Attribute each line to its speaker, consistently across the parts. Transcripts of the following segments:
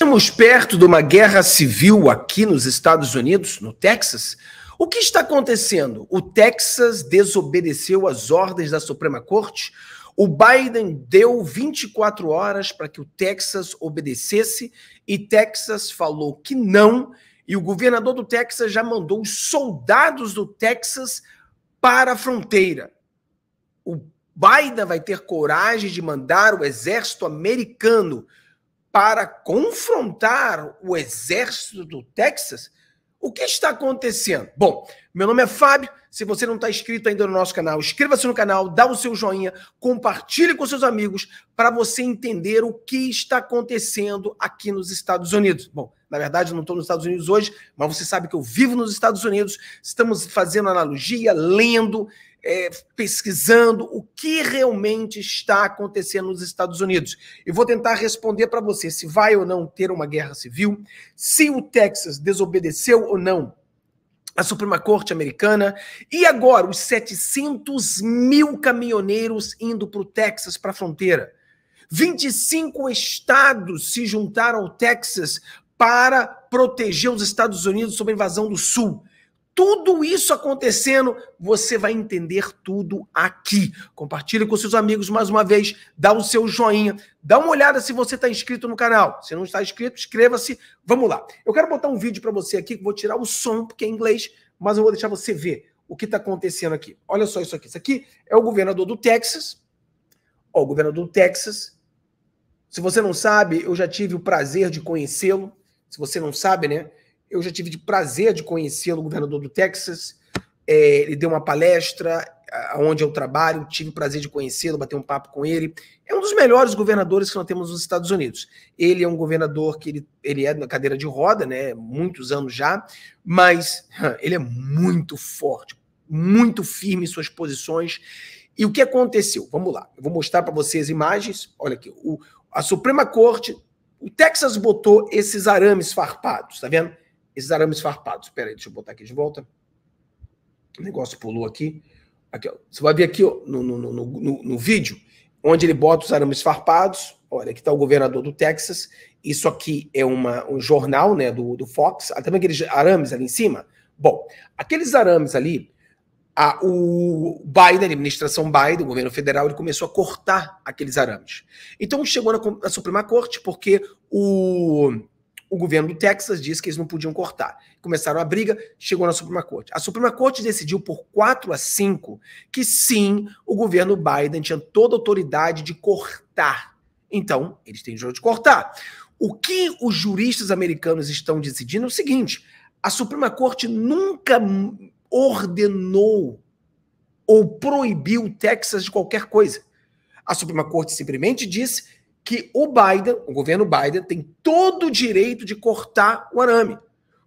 Speaker 1: Estamos perto de uma guerra civil aqui nos Estados Unidos, no Texas? O que está acontecendo? O Texas desobedeceu às ordens da Suprema Corte? O Biden deu 24 horas para que o Texas obedecesse e Texas falou que não. E o governador do Texas já mandou os soldados do Texas para a fronteira. O Biden vai ter coragem de mandar o exército americano para confrontar o exército do Texas? O que está acontecendo? Bom, meu nome é Fábio. Se você não está inscrito ainda no nosso canal, inscreva-se no canal, dá o seu joinha, compartilhe com seus amigos para você entender o que está acontecendo aqui nos Estados Unidos. Bom, na verdade, eu não estou nos Estados Unidos hoje, mas você sabe que eu vivo nos Estados Unidos. Estamos fazendo analogia, lendo é, pesquisando o que realmente está acontecendo nos Estados Unidos. E vou tentar responder para você se vai ou não ter uma guerra civil, se o Texas desobedeceu ou não a Suprema Corte americana, e agora os 700 mil caminhoneiros indo para o Texas, para a fronteira. 25 estados se juntaram ao Texas para proteger os Estados Unidos sob a invasão do Sul tudo isso acontecendo, você vai entender tudo aqui. Compartilhe com seus amigos mais uma vez, dá o seu joinha, dá uma olhada se você está inscrito no canal. Se não está inscrito, inscreva-se. Vamos lá. Eu quero botar um vídeo para você aqui, vou tirar o som, porque é inglês, mas eu vou deixar você ver o que está acontecendo aqui. Olha só isso aqui. Isso aqui é o governador do Texas. Ó, o governador do Texas. Se você não sabe, eu já tive o prazer de conhecê-lo. Se você não sabe, né? Eu já tive o prazer de conhecê-lo, governador do Texas. É, ele deu uma palestra onde eu trabalho, tive o prazer de conhecê-lo, bater um papo com ele. É um dos melhores governadores que nós temos nos Estados Unidos. Ele é um governador que ele, ele é na cadeira de roda, né? Muitos anos já, mas ele é muito forte, muito firme em suas posições. E o que aconteceu? Vamos lá, eu vou mostrar para vocês imagens. Olha aqui, o, a Suprema Corte, o Texas botou esses arames farpados, tá vendo? Esses arames farpados. Espera aí, deixa eu botar aqui de volta. O negócio pulou aqui. aqui ó. Você vai ver aqui ó, no, no, no, no, no vídeo onde ele bota os arames farpados. Olha, aqui está o governador do Texas. Isso aqui é uma, um jornal né, do, do Fox. Ah, também tá aqueles arames ali em cima. Bom, aqueles arames ali, a, o Biden, a administração Biden, o governo federal, ele começou a cortar aqueles arames. Então chegou na, na Suprema Corte porque o o governo do Texas disse que eles não podiam cortar. Começaram a briga, chegou na Suprema Corte. A Suprema Corte decidiu por 4 a 5 que sim, o governo Biden tinha toda a autoridade de cortar. Então, eles têm direito de cortar. O que os juristas americanos estão decidindo é o seguinte: a Suprema Corte nunca ordenou ou proibiu o Texas de qualquer coisa. A Suprema Corte simplesmente disse que o Biden, o governo Biden, tem todo o direito de cortar o arame.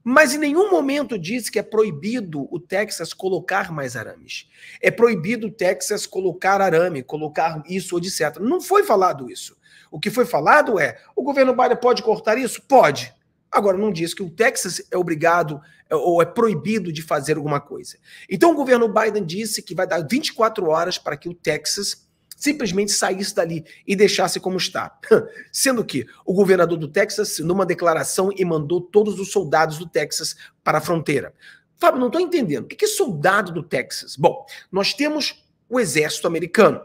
Speaker 1: Mas em nenhum momento disse que é proibido o Texas colocar mais arames. É proibido o Texas colocar arame, colocar isso ou etc. Não foi falado isso. O que foi falado é: o governo Biden pode cortar isso? Pode. Agora, não diz que o Texas é obrigado é, ou é proibido de fazer alguma coisa. Então, o governo Biden disse que vai dar 24 horas para que o Texas simplesmente saísse dali e deixasse como está. Sendo que o governador do Texas, numa declaração, e mandou todos os soldados do Texas para a fronteira. Fábio, não estou entendendo. O que é soldado do Texas? Bom, nós temos o exército americano.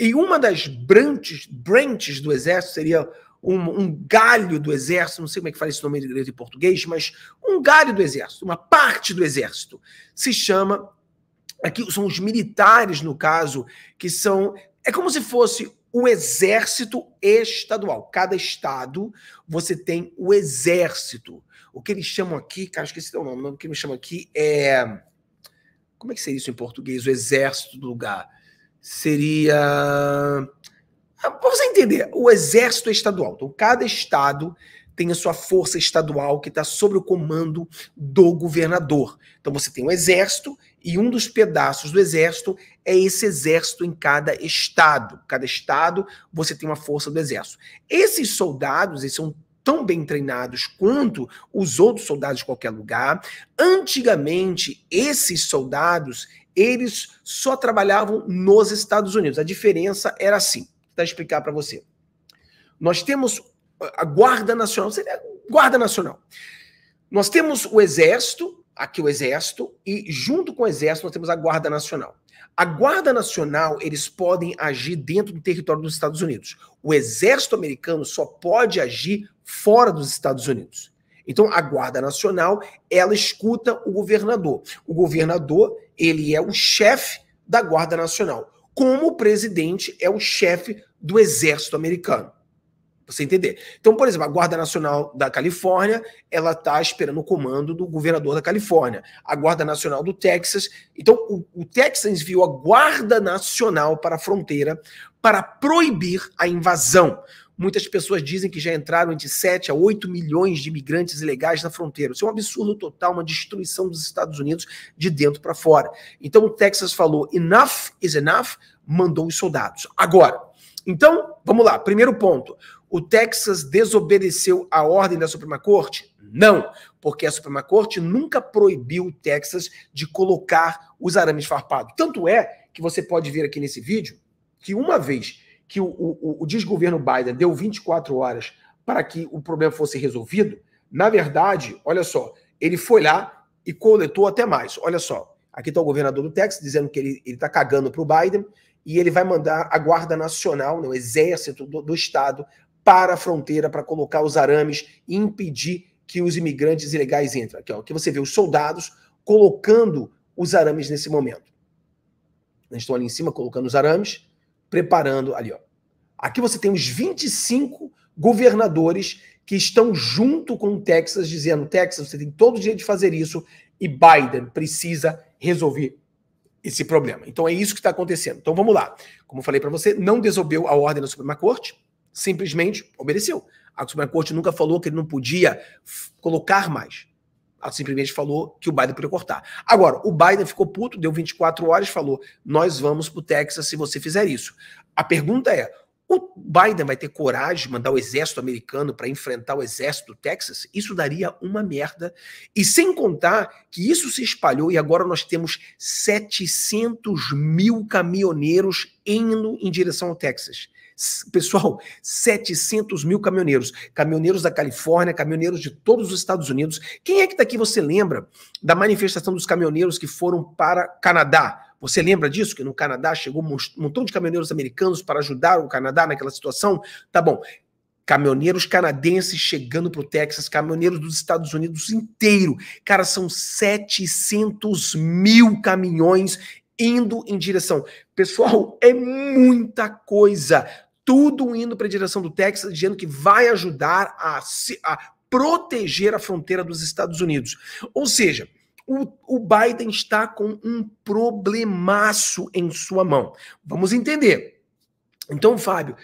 Speaker 1: E uma das branches, branches do exército seria um, um, galho do exército, não sei como é que fala esse nome inglês em português, mas um galho do exército, uma parte do exército, se chama. Aqui são os militares, no caso, que são é como se fosse o exército estadual. Cada estado você tem o exército. O que eles chamam aqui, cara, esqueci o nome, o que me chamam aqui é. Como é que seria isso em português? O exército do lugar. Seria. Ah, Para você entender, o exército estadual. Então, cada estado tem a sua força estadual que está sob o comando do governador. Então você tem o um exército e um dos pedaços do exército é esse exército em cada estado. Cada estado você tem uma força do exército. Esses soldados, eles são tão bem treinados quanto os outros soldados de qualquer lugar. Antigamente, esses soldados, eles só trabalhavam nos Estados Unidos. A diferença era assim. Vou explicar para você. Nós temos a Guarda Nacional, seria Guarda Nacional. Nós temos o Exército, aqui o Exército, e junto com o Exército nós temos a Guarda Nacional. A Guarda Nacional, eles podem agir dentro do território dos Estados Unidos. O Exército americano só pode agir fora dos Estados Unidos. Então, a Guarda Nacional, ela escuta o governador. O governador, ele é o chefe da Guarda Nacional, como o presidente é o chefe do Exército americano você entender. Então, por exemplo, a Guarda Nacional da Califórnia, ela está esperando o comando do governador da Califórnia. A Guarda Nacional do Texas. Então, o, o Texas enviou a Guarda Nacional para a fronteira para proibir a invasão. Muitas pessoas dizem que já entraram entre 7 a 8 milhões de imigrantes ilegais na fronteira. Isso é um absurdo total, uma destruição dos Estados Unidos de dentro para fora. Então o Texas falou: enough is enough, mandou os soldados. Agora, então, vamos lá. Primeiro ponto: o Texas desobedeceu a ordem da Suprema Corte? Não, porque a Suprema Corte nunca proibiu o Texas de colocar os arames farpados. Tanto é que você pode ver aqui nesse vídeo que uma vez que o, o, o desgoverno Biden deu 24 horas para que o problema fosse resolvido, na verdade, olha só, ele foi lá e coletou até mais. Olha só, aqui está o governador do Texas dizendo que ele está cagando para o Biden e ele vai mandar a Guarda Nacional, né, o exército do, do estado, para a fronteira para colocar os arames e impedir que os imigrantes ilegais entrem. Aqui, ó, aqui você vê os soldados colocando os arames nesse momento. Eles estão ali em cima colocando os arames, preparando ali. Ó. Aqui você tem os 25 governadores que estão junto com o Texas, dizendo: Texas, você tem todo o direito de fazer isso e Biden precisa resolver esse problema. Então é isso que está acontecendo. Então vamos lá. Como eu falei para você, não desobeu a ordem da Suprema Corte simplesmente obedeceu. A Suprema Corte nunca falou que ele não podia colocar mais. Ela simplesmente falou que o Biden podia cortar. Agora, o Biden ficou puto, deu 24 horas, falou: nós vamos para o Texas se você fizer isso. A pergunta é: o Biden vai ter coragem de mandar o exército americano para enfrentar o exército do Texas? Isso daria uma merda. E sem contar que isso se espalhou e agora nós temos 700 mil caminhoneiros indo em direção ao Texas. Pessoal, 700 mil caminhoneiros. Caminhoneiros da Califórnia, caminhoneiros de todos os Estados Unidos. Quem é que daqui você lembra da manifestação dos caminhoneiros que foram para Canadá? Você lembra disso? Que no Canadá chegou um montão de caminhoneiros americanos para ajudar o Canadá naquela situação? Tá bom. Caminhoneiros canadenses chegando para o Texas, caminhoneiros dos Estados Unidos inteiro. Cara, são 700 mil caminhões indo em direção. Pessoal, é muita coisa. Tudo indo para a direção do Texas, dizendo que vai ajudar a, a proteger a fronteira dos Estados Unidos. Ou seja, o, o, Biden está com um problemaço em sua mão. Vamos entender. Então, Fábio,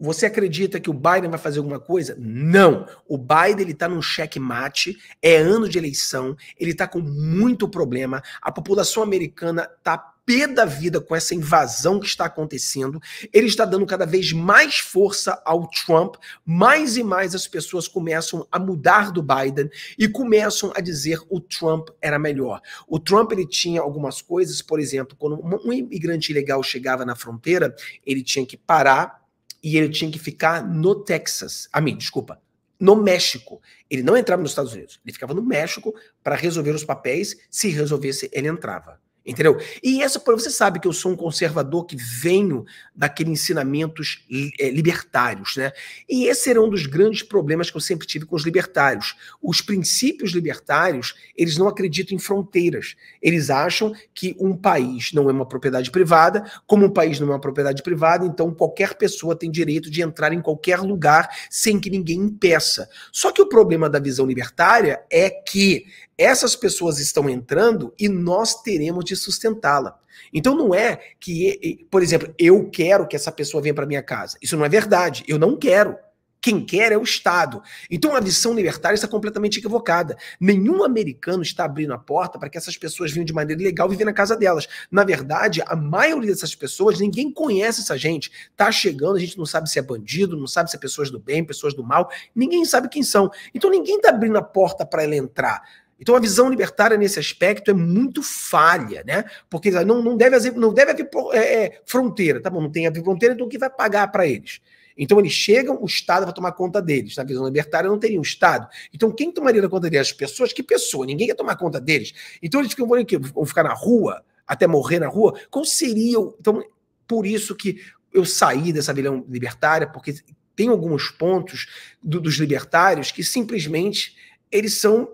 Speaker 1: você acredita que o Biden vai fazer alguma coisa? Não. O Biden ele está num checkmate, é ano de eleição, ele está com muito problema, a população americana está pé da vida com essa invasão que está acontecendo. Ele está dando cada vez mais força ao Trump. Mais e mais as pessoas começam a mudar do Biden e começam a dizer o Trump era melhor. O Trump ele tinha algumas coisas, por exemplo, quando um imigrante ilegal chegava na fronteira, ele tinha que parar e ele tinha que ficar no Texas. A mim, desculpa, no México. Ele não entrava nos Estados Unidos, ele ficava no México para resolver os papéis. Se resolvesse, ele entrava. Entendeu? E essa, você sabe que eu sou um conservador que venho daqueles ensinamentos é, libertários, né? E esse era um dos grandes problemas que eu sempre tive com os libertários. Os princípios libertários, eles não acreditam em fronteiras. Eles acham que um país não é uma propriedade privada, como um país não é uma propriedade privada, então qualquer pessoa tem direito de entrar em qualquer lugar sem que ninguém impeça. Só que o problema da visão libertária é que essas pessoas estão entrando e nós teremos de sustentá-la. Então não é que, por exemplo, eu quero que essa pessoa venha para minha casa. Isso não é verdade. Eu não quero. Quem quer é o Estado. Então a visão libertária está completamente equivocada. Nenhum americano está abrindo a porta para que essas pessoas venham de maneira ilegal viver na casa delas. Na verdade, a maioria dessas pessoas, ninguém conhece essa gente. Tá chegando, a gente não sabe se é bandido, não sabe se é pessoas do bem, pessoas do mal, ninguém sabe quem são. Então ninguém está abrindo a porta para ela entrar. Então a visão libertária nesse aspecto é muito falha, né? Porque não, não deve haver, não deve haver é, é, fronteira, tá bom? Não tem a fronteira, então quem vai pagar para eles? Então eles chegam, o Estado vai tomar conta deles. Na visão libertária não teria um Estado. Então quem tomaria conta deles? As pessoas? Que pessoa? Ninguém quer tomar conta deles. Então eles ficam, vão ficar na rua, até morrer na rua. Qual seria... O... Então, por isso que eu saí dessa vilão libertária, porque tem alguns pontos do, dos libertários que simplesmente eles são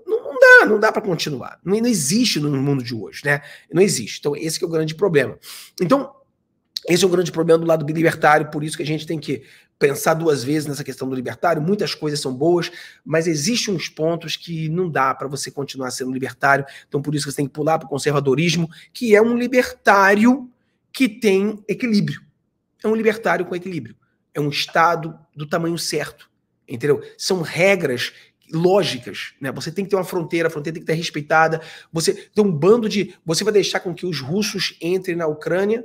Speaker 1: ah, não dá para continuar. Não, não existe no mundo de hoje, né? Não existe. Então, esse é o grande problema. Então, esse é o grande problema do lado libertário, por isso que a gente tem que pensar duas vezes nessa questão do libertário. Muitas coisas são boas, mas existem uns pontos que não dá para você continuar sendo libertário. Então, por isso que você tem que pular para o conservadorismo, que é um libertário que tem equilíbrio. É um libertário com equilíbrio. É um Estado do tamanho certo. Entendeu? São regras lógicas, né? Você tem que ter uma fronteira, a fronteira tem que ser respeitada. Você tem um bando de, você vai deixar com que os russos entrem na Ucrânia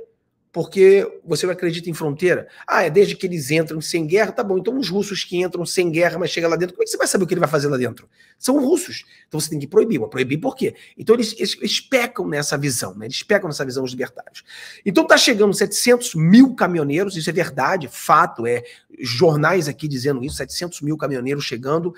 Speaker 1: porque você acredita em fronteira. Ah, é desde que eles entram sem guerra, tá bom. Então, os russos que entram sem guerra, mas chega lá dentro, como é que você vai saber o que ele vai fazer lá dentro? São russos. Então, você tem que proibir. Mas proibir por quê? Então, eles, eles, eles pecam nessa visão, né? Eles pecam nessa visão, os libertários. Então, tá chegando 700 mil caminhoneiros, isso é verdade, fato, é jornais aqui dizendo isso, 700 mil caminhoneiros chegando,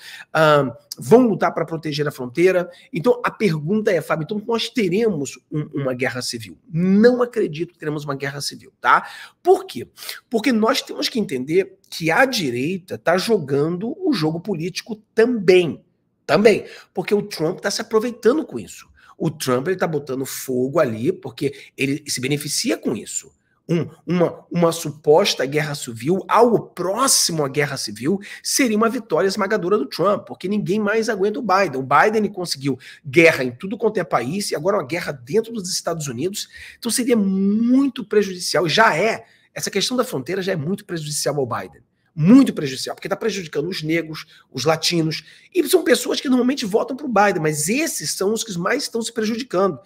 Speaker 1: vão lutar para proteger a fronteira. Então, a pergunta é, Fábio, então nós teremos um, uma guerra civil? Não acredito que teremos uma guerra Civil, tá? Por quê? Porque nós temos que entender que a direita está jogando o jogo político também. Também. Porque o Trump está se aproveitando com isso. O Trump está botando fogo ali porque ele se beneficia com isso um, uma, uma suposta guerra civil, algo próximo à guerra civil, seria uma vitória esmagadora do Trump, porque ninguém mais aguenta o Biden. O Biden conseguiu guerra em tudo quanto é país, e agora uma guerra dentro dos Estados Unidos. Então seria muito prejudicial, já é. Essa questão da fronteira já é muito prejudicial ao Biden. Muito prejudicial, porque está prejudicando os negros, os latinos, e são pessoas que normalmente votam para o Biden, mas esses são os que mais estão se prejudicando.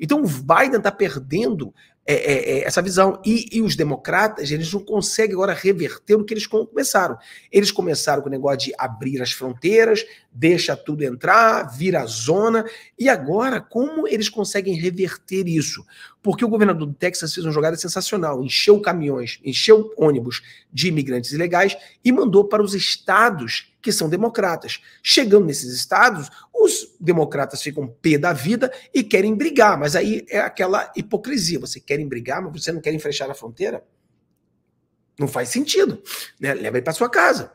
Speaker 1: Então o Biden está perdendo é, é, é, essa visão. E, e, os democratas, eles não conseguem agora reverter o que eles começaram. Eles começaram com o negócio de abrir as fronteiras, deixa tudo entrar, vira a zona. E agora, como eles conseguem reverter isso? porque o governador do Texas fez uma jogada sensacional, encheu caminhões, encheu ônibus de imigrantes ilegais e mandou para os estados que são democratas. Chegando nesses estados, os democratas ficam pé da vida e querem brigar, mas aí é aquela hipocrisia, você querem brigar, mas você não querem fechar a fronteira? Não faz sentido, né? Leva ele para sua casa.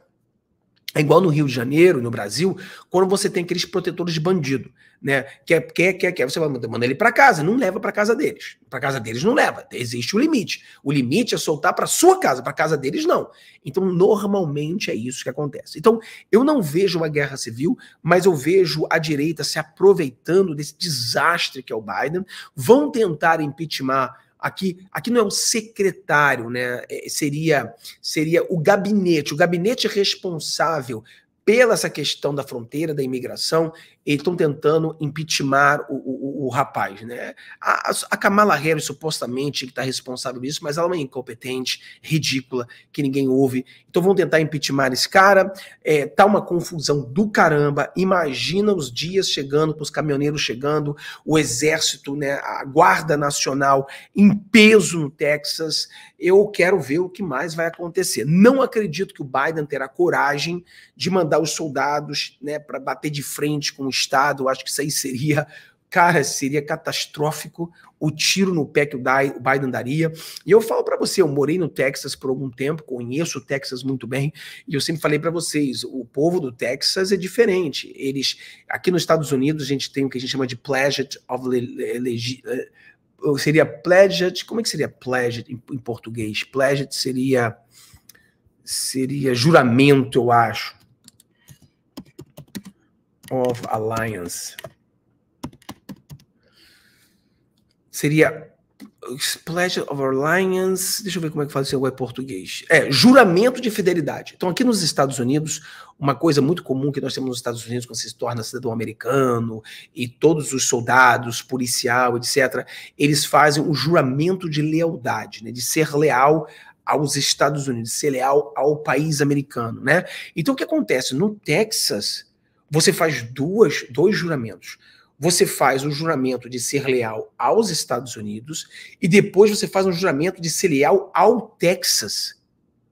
Speaker 1: É igual no Rio de Janeiro, no Brasil, quando você tem aqueles protetores de bandido, né? Quer, é, quer, é, quer, é, quer. Você manda ele para casa, não leva para casa deles. Para casa deles não leva. Existe o limite. O limite é soltar para sua casa, para casa deles não. Então, normalmente é isso que acontece. Então, eu não vejo uma guerra civil, mas eu vejo a direita se aproveitando desse desastre que é o Biden. Vão tentar impeachment Aqui, aqui não é o secretário, né? É, seria, seria o gabinete, o gabinete responsável pela essa questão da fronteira, da imigração, eles estão tentando impeachment o, o, o, rapaz, né? A, a Kamala Harris supostamente que está responsável por isso, mas ela é uma incompetente, ridícula, que ninguém ouve. Então vão tentar impeachment esse cara. É, tá uma confusão do caramba. Imagina os dias chegando, os caminhoneiros chegando, o exército, né? A guarda nacional em peso no Texas. Eu quero ver o que mais vai acontecer. Não acredito que o Biden terá coragem de mandar os soldados, né, para bater de frente com os Estado, acho que isso aí seria cara, seria catastrófico o tiro no pé que o Biden daria. E eu falo para você, eu morei no Texas por algum tempo, conheço o Texas muito bem, e eu sempre falei para vocês, o povo do Texas é diferente. Eles, aqui nos Estados Unidos, a gente tem o que a gente chama de pledge of Leg eh, seria pledge, como é que seria pledge em, português? Pledge seria seria juramento, eu acho of Alliance. Seria Pledge of Alliance. Deixa eu ver como é que fala isso em português. É, juramento de fidelidade. Então, aqui nos Estados Unidos, uma coisa muito comum que nós temos nos Estados Unidos quando se torna cidadão americano e todos os soldados, policial, etc., eles fazem um juramento de lealdade, né, de ser leal aos Estados Unidos, ser leal ao país americano, né? Então, o que acontece? No Texas, você faz duas, dois juramentos. Você faz o juramento de ser leal aos Estados Unidos e depois você faz um juramento de ser leal ao Texas.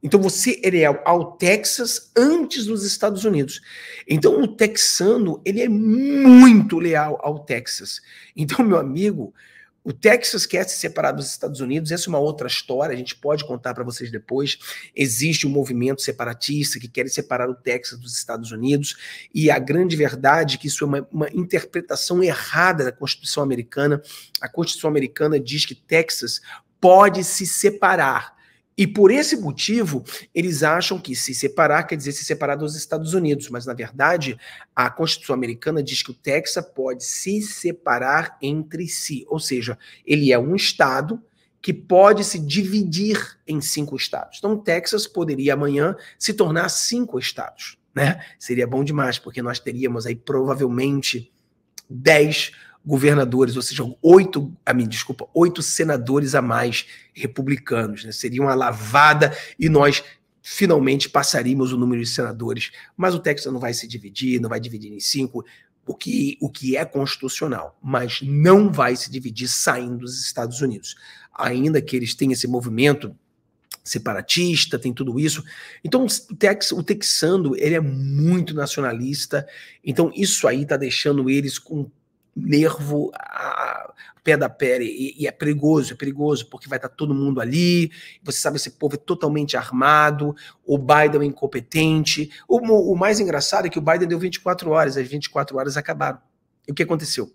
Speaker 1: Então você é leal ao Texas antes dos Estados Unidos. Então o texano ele é muito leal ao Texas. Então meu amigo, o Texas quer se separar dos Estados Unidos, essa é uma outra história, a gente pode contar para vocês depois. Existe um movimento separatista que quer separar o Texas dos Estados Unidos, e a grande verdade é que isso é uma, uma interpretação errada da Constituição americana. A Constituição americana diz que Texas pode se separar e por esse motivo, eles acham que se separar quer dizer se separar dos Estados Unidos, mas na verdade, a Constituição americana diz que o Texas pode se separar entre si, ou seja, ele é um estado que pode se dividir em cinco estados. Então, o Texas poderia amanhã se tornar cinco estados, né? Seria bom demais, porque nós teríamos aí provavelmente dez governadores, ou seja, oito, a ah, mim, desculpa, oito senadores a mais republicanos, né? Seria uma lavada e nós finalmente passaríamos o número de senadores, mas o Texas não vai se dividir, não vai dividir em cinco, o que, o que é constitucional, mas não vai se dividir saindo dos Estados Unidos. Ainda que eles tenham esse movimento separatista, tem tudo isso. Então, o, tex, o texano, ele é muito nacionalista, então isso aí está deixando eles com nervo a pé da pele. E, e, é perigoso, é perigoso, porque vai estar tá todo mundo ali. Você sabe, esse povo é totalmente armado. O Biden é incompetente. O, o mais engraçado é que o Biden deu 24 horas, as 24 horas acabaram. E o que aconteceu?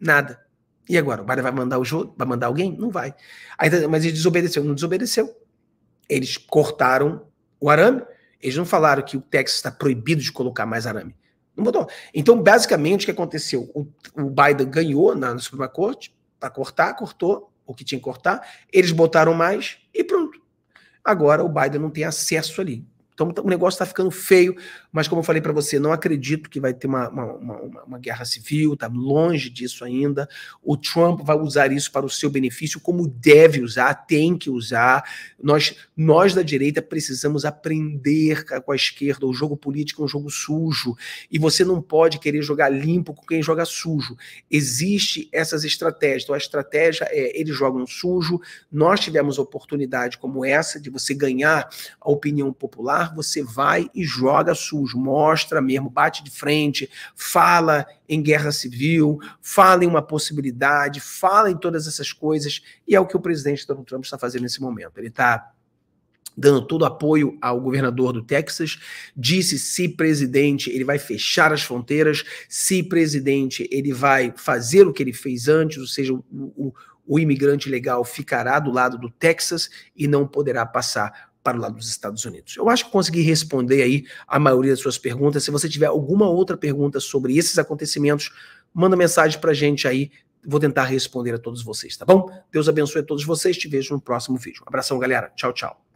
Speaker 1: Nada. E agora? O Biden vai mandar o jogo? Vai mandar alguém? Não vai. Aí, mas ele desobedeceu. Não desobedeceu. Eles cortaram o arame. Eles não falaram que o Texas está proibido de colocar mais arame. Não mudou. Então, basicamente, o que aconteceu? O, o Biden ganhou na, na Suprema Corte para cortar, cortou o que tinha que cortar, eles botaram mais e pronto. Agora o Biden não tem acesso ali. Então o negócio está ficando feio mas como eu falei para você, não acredito que vai ter uma, uma, uma, uma guerra civil, está longe disso ainda. O Trump vai usar isso para o seu benefício, como deve usar, tem que usar. Nós, nós da direita precisamos aprender com a esquerda. O jogo político é um jogo sujo e você não pode querer jogar limpo com quem joga sujo. Existe essas estratégias. Então a estratégia é eles jogam sujo. Nós tivemos oportunidade como essa de você ganhar a opinião popular, você vai e joga sujo nos mostra mesmo, bate de frente, fala em guerra civil, fala em uma possibilidade, fala em todas essas coisas, e é o que o presidente Donald Trump está fazendo nesse momento. Ele está dando todo apoio ao governador do Texas, disse se presidente, ele vai fechar as fronteiras, se presidente, ele vai fazer o que ele fez antes, ou seja, o, o, o imigrante legal ficará do lado do Texas e não poderá passar para o lado dos Estados Unidos. Eu acho que consegui responder aí a maioria das suas perguntas. Se você tiver alguma outra pergunta sobre esses acontecimentos, manda mensagem para a gente aí. Vou tentar responder a todos vocês, tá bom? Deus abençoe a todos vocês. Te vejo no próximo vídeo. Um abração, galera. Tchau, tchau.